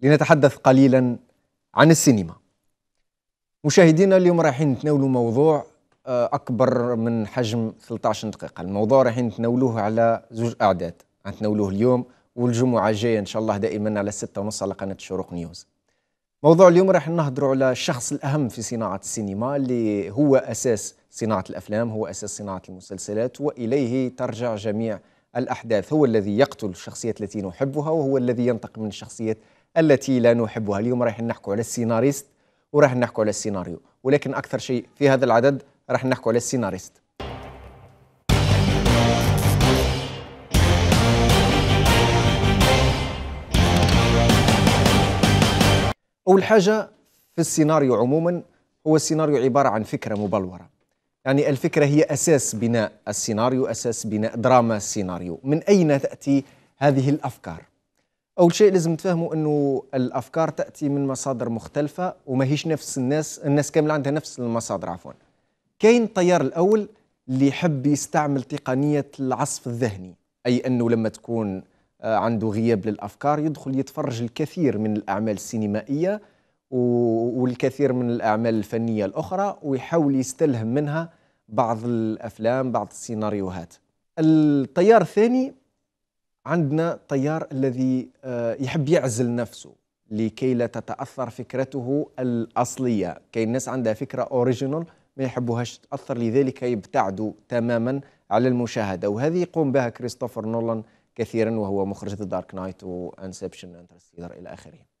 لنتحدث قليلا عن السينما مشاهدينا اليوم رايحين نتناولوا موضوع آه، اكبر من حجم 13 دقيقه الموضوع رايحين نتناولوه على زوج اعداد نتناولوه اليوم والجمعه الجايه ان شاء الله دائما على 6 ونص على قناه الشروق نيوز موضوع اليوم راح نهضروا على الشخص الاهم في صناعه السينما اللي هو اساس صناعه الافلام هو اساس صناعه المسلسلات واليه ترجع جميع الاحداث هو الذي يقتل الشخصيات التي نحبها وهو الذي ينتقم من الشخصيات التي لا نحبها اليوم رايحين نحكوا على السيناريست وراح نحكوا على السيناريو ولكن اكثر شيء في هذا العدد راح نحكوا على السيناريست اول حاجه في السيناريو عموما هو السيناريو عباره عن فكره مبلوره يعني الفكره هي اساس بناء السيناريو اساس بناء دراما السيناريو من اين تاتي هذه الافكار اول شيء لازم تفهموا انه الافكار تاتي من مصادر مختلفه وماهيش نفس الناس الناس كامله عندها نفس المصادر عفوا كاين الطيار الاول اللي يحب يستعمل تقنيه العصف الذهني اي انه لما تكون آه، عنده غياب للافكار يدخل يتفرج الكثير من الاعمال السينمائيه والكثير من الاعمال الفنيه الاخرى ويحاول يستلهم منها بعض الافلام بعض السيناريوهات الطيار الثاني عندنا طيار الذي آه، يحب يعزل نفسه لكي لا تتاثر فكرته الاصليه كاين ناس عندها فكره اوريجينال ما يحبوهاش تاثر لذلك يبتعدوا تماما على المشاهده وهذه يقوم بها كريستوفر نولان كثيرا وهو مخرج ذا دارك نايت وانسبشن انترستيلر الى اخره